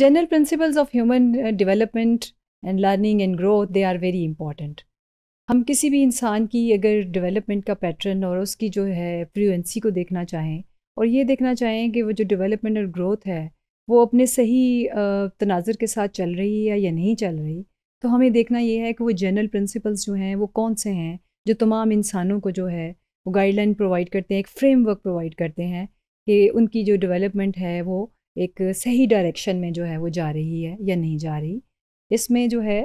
general principles of human uh, development and learning and growth they are very important हम किसी भी इंसान की अगर डेवलपमेंट का पैटर्न और उसकी जो है फ्रीवेंसी को देखना चाहें और ये देखना चाहें कि वो जो डेवलपमेंट और ग्रोथ है वो अपने सही तनाजर के साथ चल रही है या नहीं चल रही तो हमें देखना ये है कि वो जनरल प्रिंसिपल्स जो हैं वो कौन से हैं जो तमाम इंसानों को जो है वो गाइडलाइन प्रोवाइड करते हैं एक फ्रेमवर्क प्रोवाइड करते हैं कि उनकी जो डेवलपमेंट है वो एक सही डायरेक्शन में जो है वो जा रही है या नहीं जा रही इसमें जो है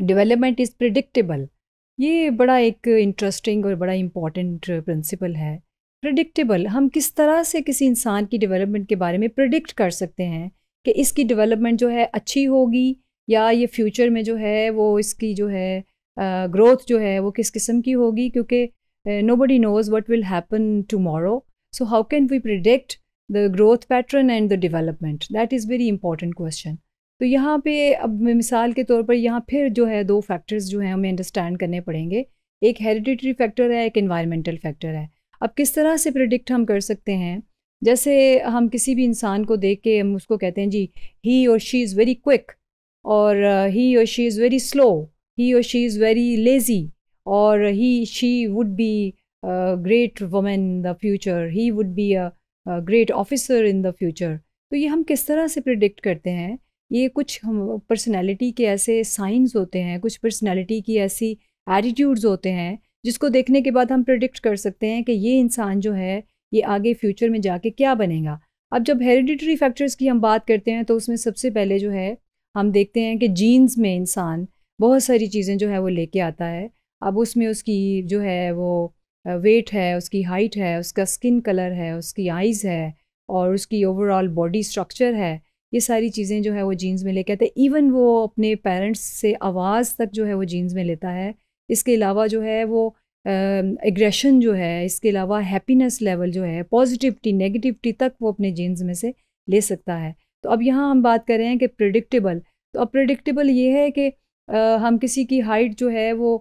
डेवलपमेंट इज़ प्रिडिक्टेबल ये बड़ा एक इंटरेस्टिंग और बड़ा इम्पॉर्टेंट प्रिंसिपल है प्रिडिक्टेबल हम किस तरह से किसी इंसान की डेवलपमेंट के बारे में प्रिडिक्ट कर सकते हैं कि इसकी डेवलपमेंट जो है अच्छी होगी या ये फ्यूचर में जो है वो इसकी जो है ग्रोथ जो है वो किस किस्म की होगी क्योंकि nobody knows what will happen tomorrow so how can we predict the growth pattern and the development that is very important question तो यहाँ पे अब मिसाल के तौर पर यहाँ फिर जो है दो फैक्टर्स जो हैं हमें अंडरस्टैंड करने पड़ेंगे एक हेरिडिटरी फैक्टर है एक इन्वायरमेंटल फैक्टर है अब किस तरह से प्रडिक्ट हम कर सकते हैं जैसे हम किसी भी इंसान को देख के हम उसको कहते हैं जी ही और शी इज़ वेरी क्विक और ही और she is very slow he और शी इज़ वेरी लेज़ी और he she would be great women the future he would be a great officer in the future तो ये हम किस तरह से प्रिडिक्ट करते हैं ये कुछ हम पर्सनैलिटी के ऐसे साइंस होते हैं कुछ पर्सनैलिटी की ऐसी एटीट्यूड्स होते हैं जिसको देखने के बाद हम प्रिडिक्ट कर सकते हैं कि ये इंसान जो है ये आगे फ्यूचर में जाके क्या बनेगा अब जब हेरिडिटरी फैक्टर्स की हम बात करते हैं तो उसमें सबसे पहले जो है हम देखते हैं कि जीन्स में इंसान बहुत सारी चीज़ें जो है वो लेके आता है अब उसमें उसकी जो है वो वेट है उसकी हाइट है उसका स्किन कलर है उसकी आइज़ है और उसकी ओवरऑल बॉडी स्ट्रक्चर है ये सारी चीज़ें जो है वो जीन्स में लेके आते हैं इवन वो अपने पेरेंट्स से आवाज़ तक जो है वो जीन्स में लेता है इसके अलावा जो है वो एग्रेशन uh, जो है इसके अलावा हैप्पीनेस लेवल जो है पॉजिटिविटी नेगेटिविटी तक वो अपने जीन्स में से ले सकता है तो अब यहाँ हम बात कर रहे हैं कि प्रडिक्टेबल तो अब प्रडिक्टेबल ये है कि uh, हम किसी की हाइट जो है वो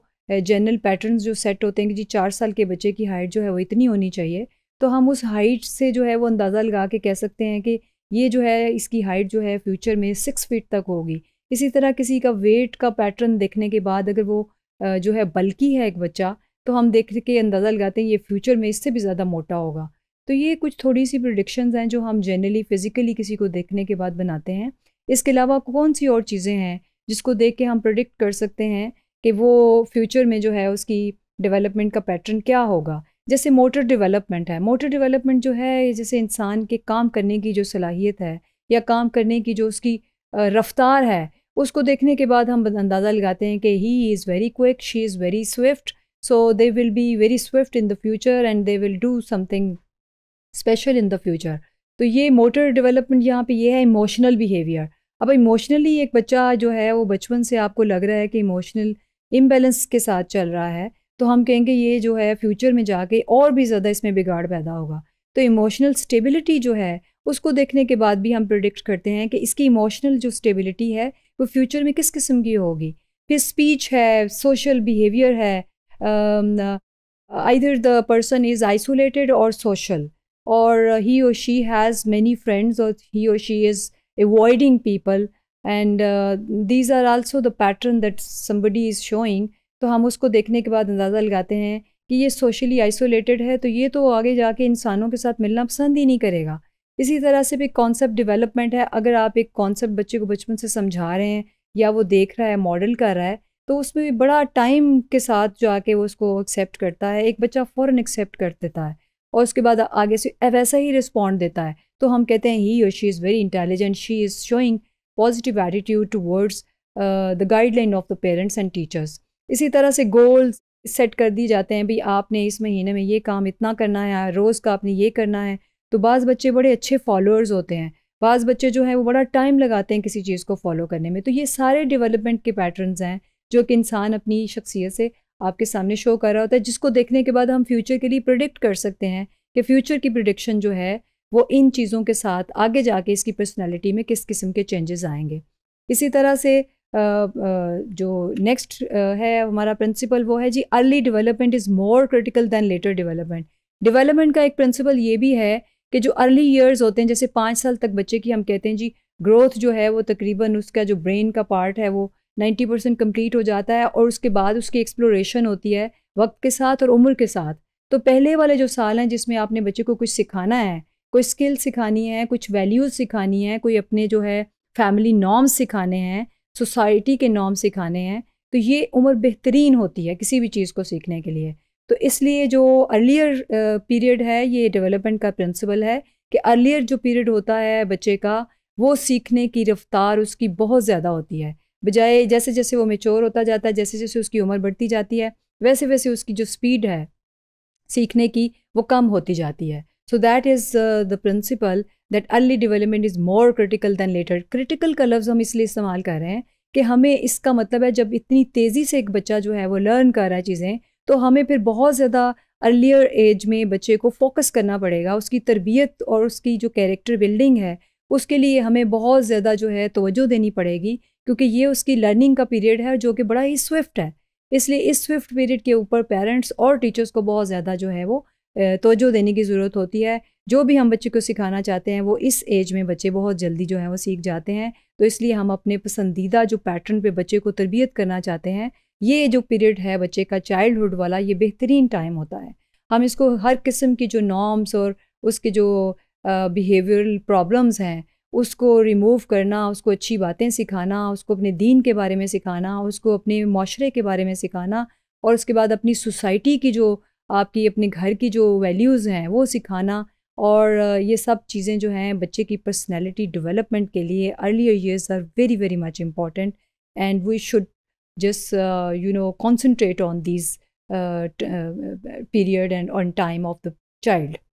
जनरल पैटर्न जो सेट होते हैं कि जी चार साल के बच्चे की हाइट जो है वो इतनी होनी चाहिए तो हम उस हाइट से जो है वो अंदाज़ा लगा के कह सकते हैं कि ये जो है इसकी हाइट जो है फ्यूचर में सिक्स फीट तक होगी इसी तरह किसी का वेट का पैटर्न देखने के बाद अगर वो जो है बल्कि है एक बच्चा तो हम देख के अंदाज़ा लगाते हैं ये फ्यूचर में इससे भी ज़्यादा मोटा होगा तो ये कुछ थोड़ी सी प्रोडिक्शन हैं जो हम जनरली फ़िज़िकली किसी को देखने के बाद बनाते हैं इसके अलावा कौन सी और चीज़ें हैं जिसको देख के हम प्रोडिक्ट कर सकते हैं कि वो फ्यूचर में जो है उसकी डेवलपमेंट का पैटर्न क्या होगा जैसे मोटर डेवलपमेंट है मोटर डेवलपमेंट जो है जैसे इंसान के काम करने की जो सलाहियत है या काम करने की जो उसकी रफ्तार है उसको देखने के बाद हम अंदाज़ा लगाते हैं कि he is very quick she is very swift so they will be very swift in the future and they will do something special in the future तो ये मोटर डेवलपमेंट यहाँ पे ये है इमोशनल बिहेवियर अब इमोशनली एक बच्चा जो है वो बचपन से आपको लग रहा है कि इमोशनल इम्बेलेंस के साथ चल रहा है तो हम कहेंगे ये जो है फ्यूचर में जाके और भी ज़्यादा इसमें बिगाड़ पैदा होगा तो इमोशनल स्टेबिलिटी जो है उसको देखने के बाद भी हम प्रिडिक्ट करते हैं कि इसकी इमोशनल जो स्टेबिलिटी है वो फ्यूचर में किस किस्म की होगी फिर स्पीच है सोशल बिहेवियर है either the person is isolated और सोशल और ही और शी हैज़ मैनी फ्रेंड्स और ही और she is avoiding people and these are also the pattern that somebody is showing तो हम उसको देखने के बाद अंदाज़ा लगाते हैं कि ये सोशली आइसोलेटेड है तो ये तो आगे जाके इंसानों के साथ मिलना पसंद ही नहीं करेगा इसी तरह से भी कॉन्सेप्ट डेवलपमेंट है अगर आप एक कॉन्सेप्ट बच्चे को बचपन से समझा रहे हैं या वो देख रहा है मॉडल कर रहा है तो उसमें भी बड़ा टाइम के साथ जाके वो उसको एक्सेप्ट करता है एक बच्चा फ़ौरन एक्सेप्ट कर देता है और उसके बाद आगे से वैसा ही रिस्पॉन्ड देता है तो हम कहते हैं ही और she is very intelligent she is showing positive attitude towards the guideline of the parents and teachers इसी तरह से गोल्स सेट कर दिए जाते हैं भाई आपने इस महीने में ये काम इतना करना है रोज़ का आपने ये करना है तो बाज़ बच्चे बड़े अच्छे फॉलोअर्स होते हैं बाज़ बच्चे जो हैं वो बड़ा टाइम लगाते हैं किसी चीज़ को फॉलो करने में तो ये सारे डेवलपमेंट के पैटर्न्स हैं जो कि इंसान अपनी शख्सियत से आपके सामने शो कर रहा होता है जिसको देखने के बाद हम फ्यूचर के लिए प्रोडिक्ट कर सकते हैं कि फ्यूचर की प्रोडिक्शन जो है वो इन चीज़ों के साथ आगे जाके इसकी पर्सनैलिटी में किस किस्म के चेंजेस आएंगे इसी तरह से जो नेक्स्ट है हमारा प्रिंसिपल वो है जी early development is more critical than later development development का एक प्रिंसिपल ये भी है कि जो अर्ली ईयर्स होते हैं जैसे पाँच साल तक बच्चे की हम कहते हैं जी ग्रोथ जो है वो तकरीबन उसका जो ब्रेन का पार्ट है वो 90 परसेंट कम्प्लीट हो जाता है और उसके बाद उसकी एक्सप्लोरेशन होती है वक्त के साथ और उम्र के साथ तो पहले वाले जो साल हैं जिसमें आपने बच्चे को कुछ सिखाना है कोई स्किल सिखानी है कुछ वैल्यूज़ सिखानी है कोई अपने जो है फैमिली नॉर्म्स सिखाने हैं सोसाइटी के नॉर्म सिखाने हैं तो ये उम्र बेहतरीन होती है किसी भी चीज़ को सीखने के लिए तो इसलिए जो अर्लियर पीरियड है ये डेवलपमेंट का प्रिंसिपल है कि अर्लियर जो पीरियड होता है बच्चे का वो सीखने की रफ्तार उसकी बहुत ज़्यादा होती है बजाय जैसे जैसे वो मेच्योर होता जाता है जैसे जैसे उसकी उम्र बढ़ती जाती है वैसे वैसे उसकी जो स्पीड है सीखने की वो कम होती जाती है so that is the principle that early development is more critical than later critical का लफ्ज़ हम इसलिए इस्तेमाल कर रहे हैं कि हमें इसका मतलब है जब इतनी तेज़ी से एक बच्चा जो है वो लर्न कर रहा है चीज़ें तो हमें फिर बहुत ज़्यादा अर्लियर एज में बच्चे को फोकस करना पड़ेगा उसकी तरबियत और उसकी जो कैरेक्टर बिल्डिंग है उसके लिए हमें बहुत ज़्यादा जो है तोज्जो देनी पड़ेगी क्योंकि ये उसकी लर्निंग का पीरियड है जो कि बड़ा ही स्विफ्ट है इसलिए इस स्विफ्ट पीरियड के ऊपर पेरेंट्स और टीचर्स को बहुत ज़्यादा जो है वो तोजो देने की ज़रूरत होती है जो भी हम बच्चे को सिखाना चाहते हैं वो इस एज में बच्चे बहुत जल्दी जो है वो सीख जाते हैं तो इसलिए हम अपने पसंदीदा जो पैटर्न पे बच्चे को तरबियत करना चाहते हैं ये जो पीरियड है बच्चे का चाइल्डहुड वाला ये बेहतरीन टाइम होता है हम इसको हर किस्म की जो नॉर्म्स और उसके जो बिहेवियरल प्रॉब्लम्स हैं उसको रिमूव करना उसको अच्छी बातें सिखाना उसको अपने दीन के बारे में सिखाना उसको अपने माशरे के बारे में सिखाना और उसके बाद अपनी सोसाइटी की जो आपकी अपने घर की जो वैल्यूज़ हैं वो सिखाना और ये सब चीज़ें जो हैं बच्चे की पर्सनैलिटी डेवलपमेंट के लिए earlier years are very very much important and we should just you know concentrate on this period and on time of the child